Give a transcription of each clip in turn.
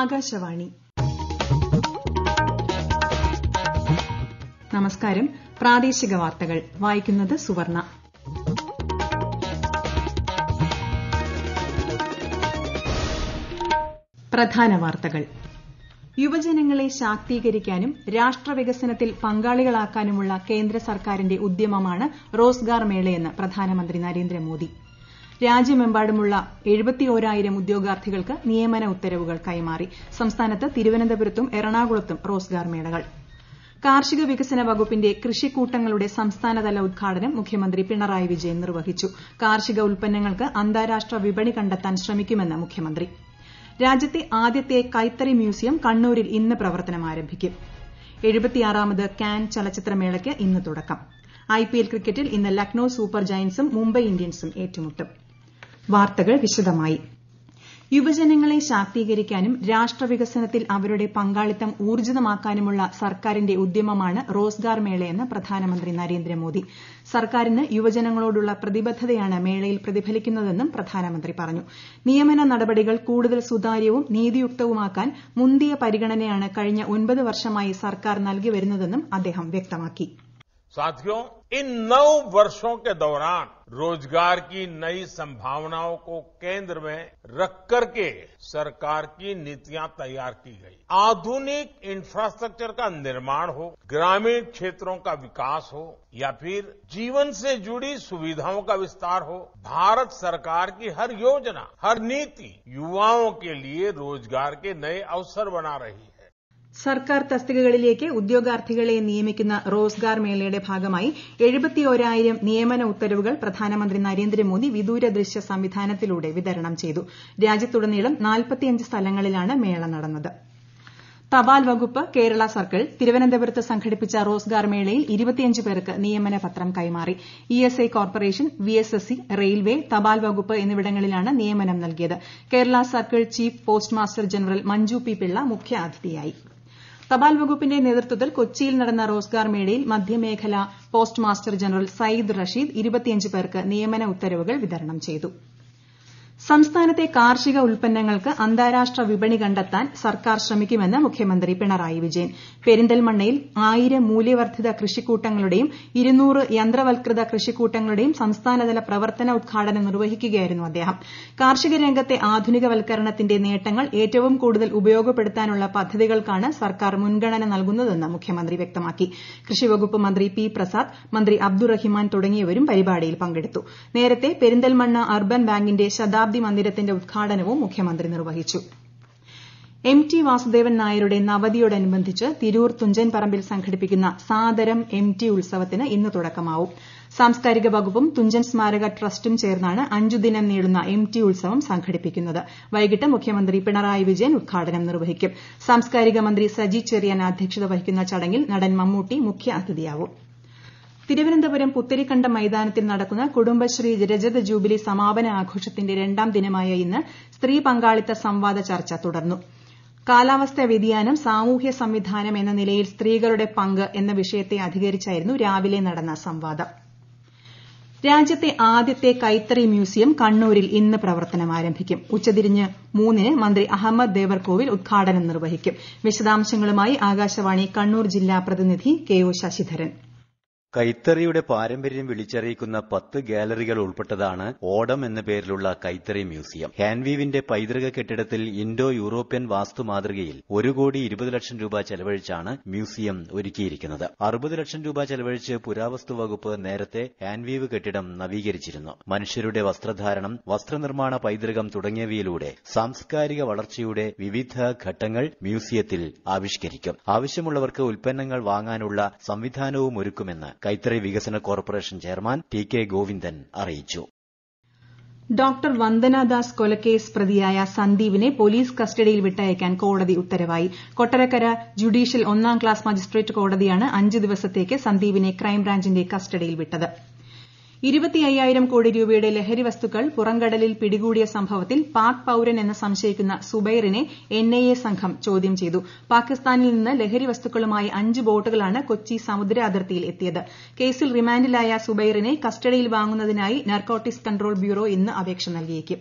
ആകാശവാണി നമസ്കാരം പ്രാദേശിക വാർത്തകൾ വായിക്കുന്നത് സുവർണ പ്രധാന വാർത്തകൾ യുവജനങ്ങളെ ശാക്തീകരിക്കാനും രാഷ്ട്രവികസനത്തിൽ പങ്കാളികളാക്കാനുമുള്ള കേന്ദ്ര സർക്കാരിന്റെ ഉദ്യമമാണ് റോസ്ഗാർ മേളയെന്ന് പ്രധാനമന്ത്രി നരേന്ദ്രമോദി രാജ്യമെമ്പാടുമുള്ള എഴുപത്തിയോരായിരം ഉദ്യോഗാർത്ഥികൾക്ക് നിയമന ഉത്തരവുകൾ കൈമാറി സംസ്ഥാനത്ത് തിരുവനന്തപുരത്തും എറണാകുളത്തും റോസ്ഗാർ മേളകൾ കാർഷിക വികസന വകുപ്പിന്റെ കൃഷിക്കൂട്ടങ്ങളുടെ സംസ്ഥാനതല ഉദ്ഘാടനം മുഖ്യമന്ത്രി പിണറായി വിജയൻ നിർവഹിച്ചു കാർഷിക ഉൽപ്പന്നങ്ങൾക്ക് അന്താരാഷ്ട്ര വിപണി കണ്ടെത്താൻ ശ്രമിക്കുമെന്ന് മുഖ്യമന്ത്രി രാജ്യത്തെ ആദ്യത്തെ കൈത്തറി മ്യൂസിയം കണ്ണൂരിൽ ഇന്ന് പ്രവർത്തനം ആരംഭിക്കും എഴുപത്തിയാറാമത് കാൻ ചലച്ചിത്രമേളയ്ക്ക് ഇന്ന് തുടക്കം ഐപിഎൽ ക്രിക്കറ്റിൽ ഇന്ന് ലക്നൌ സൂപ്പർ ജയന്റ്സും മുംബൈ ഇന്ത്യൻസും ഏറ്റുമുട്ടും വിശദമായി യുവജനങ്ങളെ ശാക്തീകരിക്കാനും രാഷ്ട്ര വികസനത്തിൽ അവരുടെ പങ്കാളിത്തം ഊർജ്ജിതമാക്കാനുമുള്ള സർക്കാരിന്റെ ഉദ്യമമാണ് റോസ്ഗാർ മേളയെന്ന് പ്രധാനമന്ത്രി നരേന്ദ്രമോദി സർക്കാരിന് യുവജനങ്ങളോടുള്ള പ്രതിബദ്ധതയാണ് മേളയിൽ പ്രതിഫലിക്കുന്നതെന്നും പ്രധാനമന്ത്രി പറഞ്ഞു നിയമന നടപടികൾ കൂടുതൽ സുതാര്യവും നീതിയുക്തവുമാക്കാൻ മുന്തിയ പരിഗണനയാണ് കഴിഞ്ഞ ഒൻപത് വർഷമായി സർക്കാർ നൽകി വരുന്നതെന്നും അദ്ദേഹം വ്യക്തമാക്കി रोजगार की नई संभावनाओं को केंद्र में रख करके सरकार की नीतियां तैयार की गई आधुनिक इंफ्रास्ट्रक्चर का निर्माण हो ग्रामीण क्षेत्रों का विकास हो या फिर जीवन से जुड़ी सुविधाओं का विस्तार हो भारत सरकार की हर योजना हर नीति युवाओं के लिए रोजगार के नए अवसर बना रही है സർക്കാർ തസ്തികകളിലേക്ക് ഉദ്യോഗാർത്ഥികളെ നിയമിക്കുന്ന റോസ്ഗാർ മേളയുടെ ഭാഗമായി എഴുപത്തിയോരായിരം നിയമന ഉത്തരവുകൾ പ്രധാനമന്ത്രി നരേന്ദ്രമോദി വിദൂര ദൃശ്യ സംവിധാനത്തിലൂടെ വിതരണം ചെയ്തു രാജ്യത്തുടനീളം സ്ഥലങ്ങളിലാണ് മേള നടന്നത് തപാൽ വകുപ്പ് കേരള സർക്കിൾ തിരുവനന്തപുരത്ത് സംഘടിപ്പിച്ച റോസ്ഗാർ മേളയിൽ പേർക്ക് നിയമനപത്രം കൈമാറി ഇഎസ്ഐ കോർപ്പറേഷൻ സി റെയിൽവേ തപാൽ വകുപ്പ് എന്നിവിടങ്ങളിലാണ് നിയമനം നൽകിയത് Kerala circle chief postmaster general Manju P Pillai മുഖ്യാതിഥിയായി തപാൽ വകുപ്പിന്റെ നേതൃത്വത്തിൽ കൊച്ചിയിൽ നടന്ന റോസ്ഗാർ മേളയിൽ മധ്യമേഖലാ postmaster general Sayyid Rasheed പേർക്ക് നിയമന ഉത്തരവുകൾ വിതരണം ചെയ്തു സംസ്ഥാനത്തെ കാർഷിക ഉൽപ്പന്നങ്ങൾക്ക് അന്താരാഷ്ട്ര വിപണി കണ്ടെത്താൻ സർക്കാർ ശ്രമിക്കുമെന്ന് മുഖ്യമന്ത്രി പിണറായി വിജയൻ പെരിന്തൽമണ്ണയിൽ ആയിരം മൂല്യവർദ്ധിത കൃഷിക്കൂട്ടങ്ങളുടെയും ഇരുന്നൂറ് യന്ത്രവൽകൃത കൃഷിക്കൂട്ടങ്ങളുടെയും സംസ്ഥാനതല പ്രവർത്തന ഉദ്ഘാടനം നിർവഹിക്കുകയായിരുന്നു അദ്ദേഹം കാർഷിക രംഗത്തെ ആധുനികവൽക്കരണത്തിന്റെ നേട്ടങ്ങൾ ഏറ്റവും കൂടുതൽ ഉപയോഗപ്പെടുത്താനുള്ള പദ്ധതികൾക്കാണ് സർക്കാർ മുൻഗണന നൽകുന്നതെന്ന് മുഖ്യമന്ത്രി വ്യക്തമാക്കി കൃഷിവകുപ്പ് മന്ത്രി പി പ്രസാദ് മന്ത്രി അബ്ദുറഹിമാൻ തുടങ്ങിയവരും പരിപാടിയിൽ പങ്കെടുത്തു നേരത്തെ പെരിന്തൽമണ്ണ അർബൻ ബാങ്കിന്റെ ശതാബ്ദി ശതാബ്ദി മന്ദിരത്തിന്റെ ഉദ്ഘാടനവും മുഖ്യമന്ത്രി നിർവഹിച്ചു എം ടി വാസുദേവൻ നായരുടെ നവതിയോടനുബന്ധിച്ച് തിരൂർ തുഞ്ചൻ പറമ്പിൽ സംഘടിപ്പിക്കുന്ന സാദരം എം ടി ഉത്സവത്തിന് ഇന്ന് തുടക്കമാവും സാംസ്കാരിക വകുപ്പും തുഞ്ചൻ സ്മാരക ട്രസ്റ്റും ചേർന്നാണ് ദിനം നീളുന്ന എം ടി ഉത്സവം സംഘടിപ്പിക്കുന്നത് വൈകിട്ട് മുഖ്യമന്ത്രി പിണറായി വിജയൻ ഉദ്ഘാടനം നിർവഹിക്കും സാംസ്കാരിക മന്ത്രി സജി ചെറിയാൻ അധ്യക്ഷത വഹിക്കുന്ന ചടങ്ങിൽ നടൻ മമ്മൂട്ടി മുഖ്യ അതിഥിയാവും തിരുവനന്തപുരം പുത്തരിക്കണ്ടം മൈതാനത്തിൽ നടക്കുന്ന കുടുംബശ്രീ രജത ജൂബിലി സമാപന ആഘോഷത്തിന്റെ രണ്ടാം ദിനമായ ഇന്ന് സ്ത്രീ പങ്കാളിത്ത സംവാദ ചർച്ച തുടർന്നു കാലാവസ്ഥാ വ്യതിയാനം സാമൂഹ്യ സംവിധാനം എന്ന നിലയിൽ സ്ത്രീകളുടെ പങ്ക് എന്ന വിഷയത്തെ അധികരിച്ചായിരുന്നു രാവിലെ നടന്ന സംവാദം രാജ്യത്തെ ആദ്യത്തെ കൈത്തറി മ്യൂസിയം കണ്ണൂരിൽ ഇന്ന് പ്രവർത്തനം ആരംഭിക്കും ഉച്ചതിരിഞ്ഞ് മൂന്നിന് മന്ത്രി അഹമ്മദ് ദേവർകോവിൽ ഉദ്ഘാടനം നിർവഹിക്കും വിശദാംശങ്ങളുമായി ആകാശവാണി കണ്ണൂർ ജില്ലാ പ്രതിനിധി കെ ഒ ശശിധരൻ കൈത്തറിയുടെ പാരമ്പര്യം വിളിച്ചറിയിക്കുന്ന പത്ത് ഗാലറികൾ ഉൾപ്പെട്ടതാണ് ഓടം എന്ന പേരിലുള്ള കൈത്തറി മ്യൂസിയം ഹാൻവീവിന്റെ പൈതൃക കെട്ടിടത്തിൽ ഇൻഡോ യൂറോപ്യൻ വാസ്തു മാതൃകയിൽ ഒരു കോടി ഇരുപത് ലക്ഷം രൂപ ചെലവഴിച്ചാണ് മ്യൂസിയം ഒരുക്കിയിരിക്കുന്നത് അറുപത് ലക്ഷം രൂപ ചെലവഴിച്ച് പുരാവസ്തു വകുപ്പ് നേരത്തെ ഹാൻവീവ് കെട്ടിടം നവീകരിച്ചിരുന്നു മനുഷ്യരുടെ വസ്ത്രധാരണം വസ്ത്രനിർമ്മാണ പൈതൃകം തുടങ്ങിയവയിലൂടെ സാംസ്കാരിക വളർച്ചയുടെ വിവിധ ഘട്ടങ്ങൾ മ്യൂസിയത്തിൽ ആവിഷ്കരിക്കും ആവശ്യമുള്ളവർക്ക് ഉൽപ്പന്നങ്ങൾ വാങ്ങാനുള്ള സംവിധാനവും ഒരുക്കുമെന്ന് കൈത്തറി വികസന corporation chairman T K Govindan അറിയിച്ചു ഡോക്ടർ വന്ദനാദാസ് കൊലക്കേസ് പ്രതിയായ സന്ദീപിനെ പോലീസ് കസ്റ്റഡിയിൽ വിട്ടയക്കാൻ കോടതി ഉത്തരവായി കൊട്ടരക്കര ജുഡീഷ്യൽ ഒന്നാം ക്ലാസ് മജിസ്ട്രേറ്റ് കോടതിയാണ് അഞ്ച് ദിവസത്തേക്ക് സന്ദീപിനെ ക്രൈംബ്രാഞ്ചിന്റെ കസ്റ്റഡിയിൽ വിട്ടത് ഇരുപത്തിയ്യായിരം കോടി രൂപയുടെ ലഹരി വസ്തുക്കൾ പുറംകടലിൽ പിടികൂടിയ സംഭവത്തിൽ പാക് പൌരൻ എന്ന് സംശയിക്കുന്ന സുബൈറിനെ എൻഐഎ സംഘം ചോദ്യം ചെയ്തു പാകിസ്ഥാനിൽ നിന്ന് ലഹരി വസ്തുക്കളുമായി അഞ്ച് ബോട്ടുകളാണ് കൊച്ചി സമുദ്ര അതിർത്തിയിൽ എത്തിയത് കേസിൽ റിമാൻഡിലായ സുബൈറിനെ കസ്റ്റഡിയിൽ വാങ്ങുന്നതിനായി നാർക്കോട്ടിക്സ് കൺട്രോൾ ബ്യൂറോ ഇന്ന് അപേക്ഷ നൽകിയേക്കും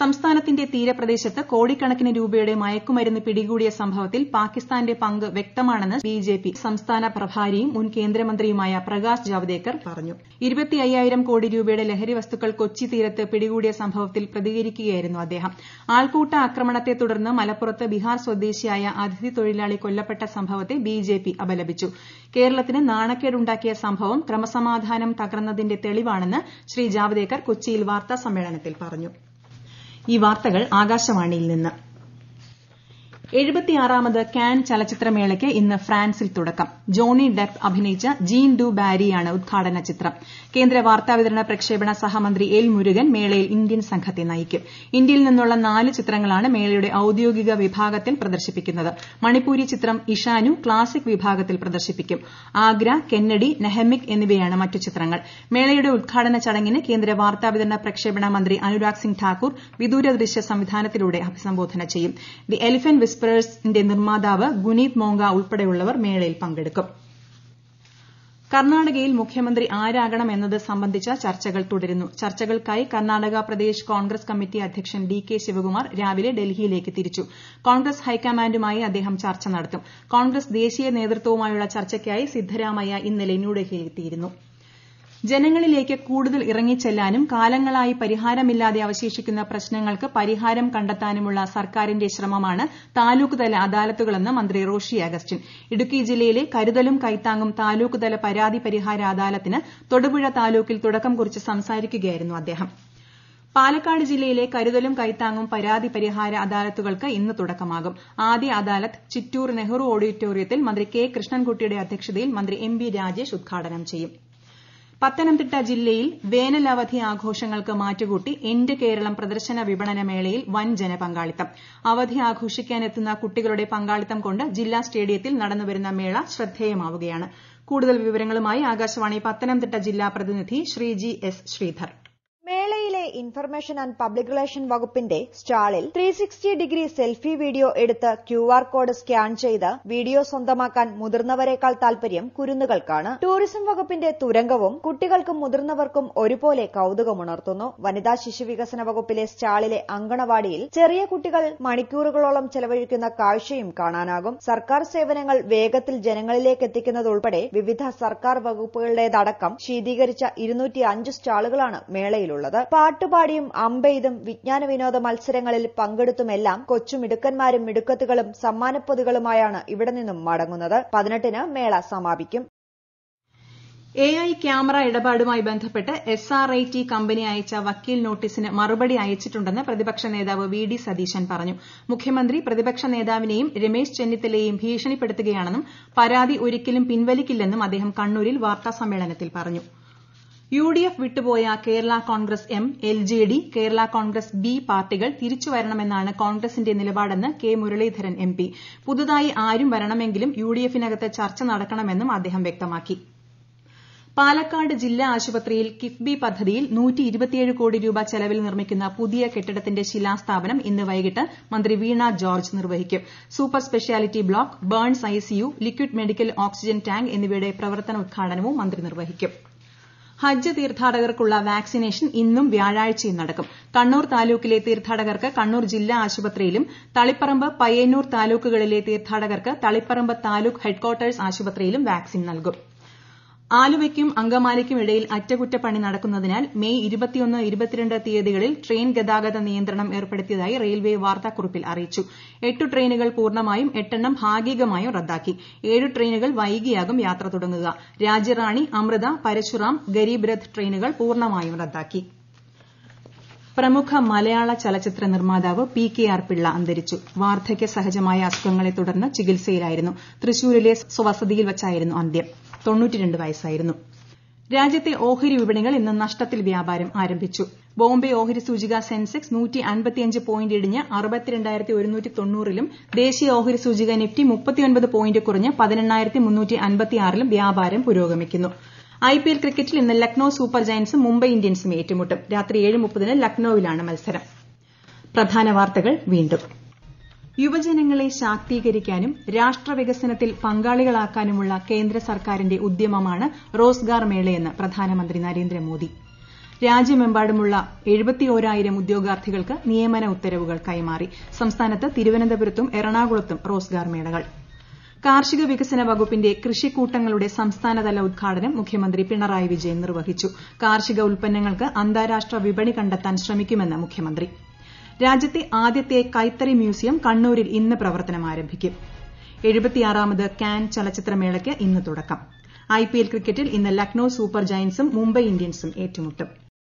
സംസ്ഥാനത്തിന്റെ തീരപ്രദേശത്ത് കോടിക്കണക്കിന് രൂപയുടെ മയക്കുമരുന്ന് പിടികൂടിയ സംഭവത്തിൽ പാകിസ്ഥാന്റെ പങ്ക് വ്യക്തമാണെന്ന് ബിജെപി സംസ്ഥാന പ്രഭാരിയും മുൻ കേന്ദ്രമന്ത്രിയുമായ പ്രകാശ് ജാവ്ദേക്കർ പറഞ്ഞു ഇരുപത്തയ്യായിരം കോടി രൂപയുടെ ലഹരി വസ്തുക്കൾ കൊച്ചി തീരത്ത് പിടികൂടിയ സംഭവത്തിൽ പ്രതികരിക്കുകയായിരുന്നു അദ്ദേഹം ആൾക്കൂട്ട ആക്രമണത്തെ തുടർന്ന് മലപ്പുറത്ത് ബിഹാർ സ്വദേശിയായ അതിഥി തൊഴിലാളി കൊല്ലപ്പെട്ട സംഭവത്തെ ബിജെപി അപലപിച്ചു കേരളത്തിന് നാണക്കേടുണ്ടാക്കിയ സംഭവം ക്രമസമാധാനം തകർന്നതിന്റെ തെളിവാണെന്ന് ശ്രീ ജാവ്ദേക്കർ കൊച്ചിയിൽ വാർത്താ സമ്മേളനത്തിൽ പറഞ്ഞു ഈ വാർത്തകൾ ആകാശവാണിയിൽ നിന്ന് എഴുപത്തിയാറാമത് കാൻ ചലച്ചിത്രമേളയ്ക്ക് ഇന്ന് ഫ്രാൻസിൽ തുടക്കം ജോണി ഡെപ് അഭിനയിച്ച ജീൻ ഡു ബാരിയാണ് ഉദ്ഘാടന ചിത്രം കേന്ദ്ര വാർത്താവിതരണ പ്രക്ഷേപണ സഹമന്ത്രി എൽ മുരുകൻ മേളയിൽ ഇന്ത്യൻ സംഘത്തെ നയിക്കും ഇന്ത്യയിൽ നിന്നുള്ള നാല് ചിത്രങ്ങളാണ് മേളയുടെ ഔദ്യോഗിക വിഭാഗത്തിൽ പ്രദർശിപ്പിക്കുന്നത് മണിപ്പൂരി ചിത്രം ഇഷാനു ക്ലാസിക് വിഭാഗത്തിൽ പ്രദർശിപ്പിക്കും ആഗ്ര കെന്നഡി നെഹമിക് എന്നിവയാണ് മറ്റു ചിത്രങ്ങൾ മേളയുടെ ഉദ്ഘാടന ചടങ്ങിന് കേന്ദ്ര വാർത്താവിതരണ പ്രക്ഷേപണ മന്ത്രി അനുരാഗ് സിംഗ് ഠാക്കൂർ വിദൂര ദൃശ്യ സംവിധാനത്തിലൂടെ അഭിസംബോധന ചെയ്യും ദി എലിഫന്റ് വിസ്പേഴ്സിന്റെ നിർമ്മാതാവ് ഗുനീത് മോംഗ ഉൾപ്പെടെയുള്ളവർ മേളയിൽ പങ്കെടുക്കും കർണാടകയിൽ മുഖ്യമന്ത്രി ആരാകണം എന്നത് സംബന്ധിച്ച ചർച്ചകൾ തുടരുന്നു ചർച്ചകൾക്കായി കർണാടക പ്രദേശ് കോൺഗ്രസ് കമ്മിറ്റി അധ്യക്ഷൻ ഡി കെ ശിവകുമാർ രാവിലെ ഡൽഹിയിലേക്ക് തിരിച്ചു കോൺഗ്രസ് ഹൈക്കമാൻഡുമായി അദ്ദേഹം ചർച്ച നടത്തും കോൺഗ്രസ് ദേശീയ നേതൃത്വവുമായുള്ള ചർച്ചയ്ക്കായി സിദ്ധരാമയ്യ ഇന്നലെ ന്യൂഡൽഹിയിൽ എത്തിയിരുന്നു ജനങ്ങളിലേക്ക് കൂടുതൽ ഇറങ്ങിച്ചെല്ലാനും കാലങ്ങളായി പരിഹാരമില്ലാതെ അവശേഷിക്കുന്ന പ്രശ്നങ്ങൾക്ക് പരിഹാരം കണ്ടെത്താനുമുള്ള സർക്കാരിന്റെ ശ്രമമാണ് താലൂക്ക്തല അദാലത്തുകളെന്ന് മന്ത്രി റോഷി അഗസ്റ്റിൻ ഇടുക്കി ജില്ലയിലെ കരുതലും കൈത്താങ്ങും താലൂക്ക്തല പരാതി പരിഹാര അദാലത്തിന് തൊടുപുഴ താലൂക്കിൽ തുടക്കം കുറിച്ച് സംസാരിക്കുകയായിരുന്നു അദ്ദേഹം പാലക്കാട് ജില്ലയിലെ കരുതലും കൈത്താങ്ങും പരാതി പരിഹാര അദാലത്തുകൾക്ക് ഇന്ന് തുടക്കമാകും ആദ്യ അദാലത്ത് ചിറ്റൂർ നെഹ്റു ഓഡിറ്റോറിയത്തിൽ മന്ത്രി കെ കൃഷ്ണൻകുട്ടിയുടെ അധ്യക്ഷതയിൽ മന്ത്രി എം ബി രാജേഷ് ഉദ്ഘാടനം ചെയ്യും പത്തനംതിട്ട ജില്ലയിൽ വേനലവധി ആഘോഷങ്ങൾക്ക് മാറ്റുകൂട്ടി എന്റെ കേരളം പ്രദർശന വിപണന മേളയിൽ വൻ ജനപങ്കാളിത്തം അവധി ആഘോഷിക്കാനെത്തുന്ന കുട്ടികളുടെ പങ്കാളിത്തം കൊണ്ട് ജില്ലാ സ്റ്റേഡിയത്തിൽ നടന്നുവരുന്ന മേള ശ്രദ്ധേയമാവുകയാണ് കൂടുതൽ വിവരങ്ങളുമായി ആകാശവാണി പത്തനംതിട്ട ജില്ലാ പ്രതിനിധി Sreeji S Sreedhar information and public relation വകുപ്പിന്റെ സ്റ്റാളിൽ three sixty degree selfie video എടുത്ത് ക്യു ആർ കോഡ് സ്കാൻ ചെയ്ത് വീഡിയോ സ്വന്തമാക്കാൻ മുതിർന്നവരെക്കാൾ താൽപര്യം കുരുന്നുകൾക്കാണ് ടൂറിസം വകുപ്പിന്റെ തുരങ്കവും കുട്ടികൾക്കും മുതിർന്നവർക്കും ഒരുപോലെ കൌതുകമുണർത്തുന്നു വനിതാ ശിശു വികസന വകുപ്പിലെ സ്റ്റാളിലെ അങ്കണവാടിയിൽ ചെറിയ കുട്ടികൾ മണിക്കൂറുകളോളം ചെലവഴിക്കുന്ന കാഴ്ചയും കാണാനാകും സർക്കാർ സേവനങ്ങൾ വേഗത്തിൽ ജനങ്ങളിലേക്ക് എത്തിക്കുന്നതുൾപ്പെടെ വിവിധ സർക്കാർ വകുപ്പുകളുടേതടക്കം ശീതീകരിച്ച ഇരുന്നൂറ്റി അഞ്ച് സ്റ്റാളുകളാണ് മേളയിലുള്ളത് പാട്ടുപാടിയും അമ്പെയ്തും വിജ്ഞാന വിനോദ മത്സരങ്ങളിൽ പങ്കെടുത്തുമെല്ലാം കൊച്ചുമിടുക്കന്മാരും മിടുക്കത്തുകളും സമ്മാനപ്പൊതികളുമായാണ് ഇവിടെ നിന്നും മടങ്ങുന്നത് പതിനെട്ടിന് മേള സമാപിക്കും എ ഐ ക്യാമറ ഇടപാടുമായി ബന്ധപ്പെട്ട് S R I T company അയച്ച വക്കീൽ നോട്ടീസിന് മറുപടി അയച്ചിട്ടുണ്ടെന്ന് പ്രതിപക്ഷ നേതാവ് വി ഡി സതീശൻ പറഞ്ഞു മുഖ്യമന്ത്രി പ്രതിപക്ഷ നേതാവിനെയും രമേശ് ചെന്നിത്തലയെയും ഭീഷണിപ്പെടുത്തുകയാണെന്നും പരാതി ഒരിക്കലും പിൻവലിക്കില്ലെന്നും അദ്ദേഹം കണ്ണൂരിൽ വാർത്താസമ്മേളനത്തിൽ പറഞ്ഞു യു ഡി എഫ് വിട്ടുപോയ Kerala Congress M L J D Kerala Congress B പാർട്ടികൾ തിരിച്ചുവരണമെന്നാണ് കോൺഗ്രസിന്റെ നിലപാടെന്ന് കെ മുരളീധരൻ എം പി പുതുതായി ആരും വരണമെങ്കിലും യു ഡി എഫിനകത്ത് ചർച്ച നടക്കണമെന്നും അദ്ദേഹം വ്യക്തമാക്കി പാലക്കാട് ജില്ലാ ആശുപത്രിയിൽ കിഫ്ബി പദ്ധതിയിൽ കോടി രൂപ ചെലവിൽ നിർമ്മിക്കുന്ന പുതിയ കെട്ടിടത്തിന്റെ ശിലാസ്ഥാപനം ഇന്ന് വൈകിട്ട് മന്ത്രി വീണ ജോർജ് നിർവഹിക്കും super speciality block burns ICU liquid medical oxygen tank എന്നിവയുടെ പ്രവർത്തനോദ്ഘാടനവും മന്ത്രി നിർവഹിക്കും ഹജ്ജ് തീർത്ഥാടകർക്കുള്ള വാക്സിനേഷൻ ഇന്നും വ്യാഴാഴ്ചയും നടക്കും കണ്ണൂർ താലൂക്കിലെ തീർത്ഥാടകർക്ക് കണ്ണൂർ ജില്ലാ ആശുപത്രിയിലും തളിപ്പറമ്പ് പയ്യന്നൂർ താലൂക്കുകളിലെ തീർത്ഥാടകർക്ക് തളിപ്പറമ്പ് താലൂക്ക് ഹെഡ്കാർട്ടേഴ്സ് ആശുപത്രിയിലും വാക്സിൻ നൽകും ആലുവയ്ക്കും അങ്കമാലിക്കും ഇടയിൽ അറ്റകുറ്റപ്പണി നടക്കുന്നതിനാൽ മെയ് തീയതികളിൽ ട്രെയിൻ ഗതാഗത നിയന്ത്രണം ഏർപ്പെടുത്തിയതായി റെയിൽവേ വാർത്താക്കുറിപ്പിൽ അറിയിച്ചു എട്ടു ട്രെയിനുകൾ പൂർണ്ണമായും എട്ടെണ്ണം ഭാഗികമായും റദ്ദാക്കി ഏഴു ട്രെയിനുകൾ വൈകിയാകും യാത്ര തുടങ്ങുക രാജ്യറാണി അമൃത പരശുറാം ഗരീബ് രഥ് ട്രെയിനുകൾ പൂർണ്ണമായും റദ്ദാക്കി പ്രമുഖ മലയാള ചലച്ചിത്ര നിർമ്മാതാവ് പി കെ ആർ പിള്ള അന്തരിച്ചു വാർദ്ധക്യ സഹജമായ അസുഖങ്ങളെ തുടർന്ന് ചികിത്സയിലായിരുന്നു തൃശൂരിലെ സ്വസതിയിൽ വച്ചായിരുന്നു അന്ത്യം രാജ്യത്തെ ഓഹരി വിപണികൾ ഇന്ന് നഷ്ടത്തിൽ വ്യാപാരം ആരംഭിച്ചു ബോംബെ ഓഹരി സൂചിക സെൻസെക്സ് പോയിന്റ് ഇടിഞ്ഞ് ലും ദേശീയ ഓഹരി സൂചിക നിഫ്റ്റി പോയിന്റ് കുറഞ്ഞ് ലും വ്യാപാരം പുരോഗമിക്കുന്നു ഐപിഎൽ ക്രിക്കറ്റിൽ ഇന്ന് ലക്നൌ സൂപ്പർ ജയന്റ്സും മുംബൈ ഇന്ത്യൻസും ഏറ്റുമുട്ടും രാത്രി ന് ലക്നൌവിലാണ് മത്സരം യുവജനങ്ങളെ ശാക്തീകരിക്കാനും രാഷ്ട്ര വികസനത്തിൽ പങ്കാളികളാക്കാനുമുള്ള കേന്ദ്ര സർക്കാരിന്റെ ഉദ്യമമാണ് റോസ്ഗാർ മേളയെന്ന് പ്രധാനമന്ത്രി നരേന്ദ്രമോദി രാജ്യമെമ്പാടുമുള്ള ഉദ്യോഗാർത്ഥികൾക്ക് നിയമന ഉത്തരവുകൾ കൈമാറി സംസ്ഥാനത്ത് തിരുവനന്തപുരത്തും എറണാകുളത്തും റോസ്ഗാർ മേളകൾ കാർഷിക വികസന വകുപ്പിന്റെ കൃഷിക്കൂട്ടങ്ങളുടെ സംസ്ഥാനതല ഉദ്ഘാടനം മുഖ്യമന്ത്രി പിണറായി വിജയൻ നിർവഹിച്ചു കാർഷിക ഉൽപ്പന്നങ്ങൾക്ക് അന്താരാഷ്ട്ര വിപണി കണ്ടെത്താൻ ശ്രമിക്കുമെന്ന് മുഖ്യമന്ത്രി രാജ്യത്തെ ആദ്യത്തെ കൈത്തറി മ്യൂസിയം കണ്ണൂരിൽ ഇന്ന് പ്രവർത്തനം ആരംഭിക്കും എഴുപത്തിയാറാമത് കാൻ ചലച്ചിത്രമേളയ്ക്ക് ഇന്ന് തുടക്കം ഐപിഎൽ ക്രിക്കറ്റിൽ ഇന്ന് ലക്നൌ സൂപ്പർ ജയന്റ്സും മുംബൈ ഇന്ത്യൻസും ഏറ്റുമുട്ടും